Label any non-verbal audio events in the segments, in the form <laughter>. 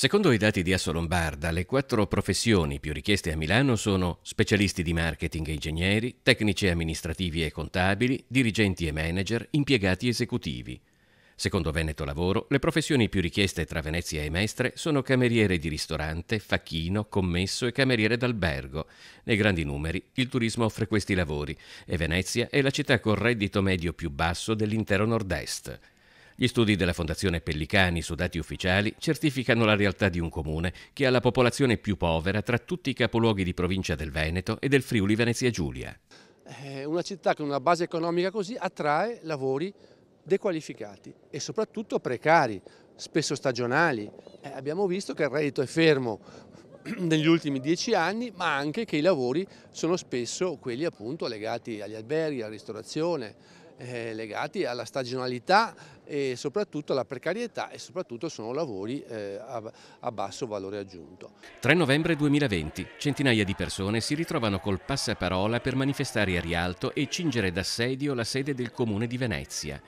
Secondo i dati di Asso Lombarda, le quattro professioni più richieste a Milano sono specialisti di marketing e ingegneri, tecnici amministrativi e contabili, dirigenti e manager, impiegati esecutivi. Secondo Veneto Lavoro, le professioni più richieste tra Venezia e Mestre sono cameriere di ristorante, facchino, commesso e cameriere d'albergo. Nei grandi numeri il turismo offre questi lavori e Venezia è la città col reddito medio più basso dell'intero nord-est. Gli studi della Fondazione Pellicani su dati ufficiali certificano la realtà di un comune che ha la popolazione più povera tra tutti i capoluoghi di provincia del Veneto e del Friuli Venezia Giulia. Eh, una città con una base economica così attrae lavori dequalificati e soprattutto precari, spesso stagionali. Eh, abbiamo visto che il reddito è fermo <clears throat> negli ultimi dieci anni, ma anche che i lavori sono spesso quelli appunto legati agli alberghi, alla ristorazione, eh, legati alla stagionalità e soprattutto alla precarietà e soprattutto sono lavori eh, a, a basso valore aggiunto. 3 novembre 2020 centinaia di persone si ritrovano col passaparola per manifestare a Rialto e cingere d'assedio la sede del comune di Venezia.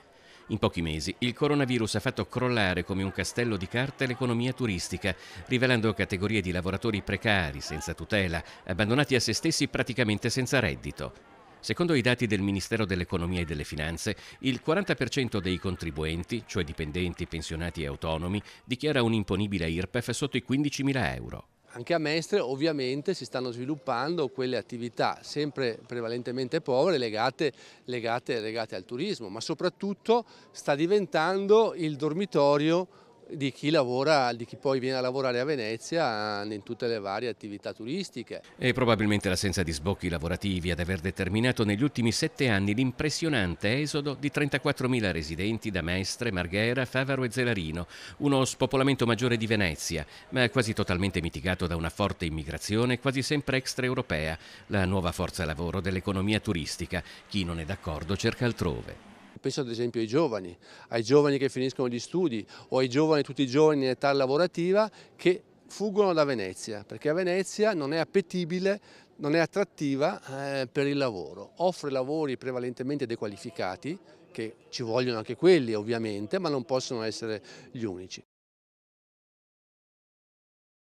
In pochi mesi il coronavirus ha fatto crollare come un castello di carte l'economia turistica, rivelando categorie di lavoratori precari, senza tutela, abbandonati a se stessi praticamente senza reddito. Secondo i dati del Ministero dell'Economia e delle Finanze, il 40% dei contribuenti, cioè dipendenti, pensionati e autonomi, dichiara un imponibile IRPEF sotto i 15.000 euro. Anche a Mestre ovviamente si stanno sviluppando quelle attività sempre prevalentemente povere legate, legate, legate al turismo, ma soprattutto sta diventando il dormitorio di chi lavora, di chi poi viene a lavorare a Venezia in tutte le varie attività turistiche. È probabilmente l'assenza di sbocchi lavorativi ad aver determinato negli ultimi sette anni l'impressionante esodo di 34.000 residenti da Mestre, Marghera, Favaro e Zelarino, uno spopolamento maggiore di Venezia, ma quasi totalmente mitigato da una forte immigrazione quasi sempre extraeuropea, la nuova forza lavoro dell'economia turistica. Chi non è d'accordo cerca altrove penso ad esempio ai giovani, ai giovani che finiscono gli studi o ai giovani, tutti i giovani in età lavorativa che fuggono da Venezia, perché a Venezia non è appetibile, non è attrattiva eh, per il lavoro, offre lavori prevalentemente dequalificati, che ci vogliono anche quelli ovviamente, ma non possono essere gli unici.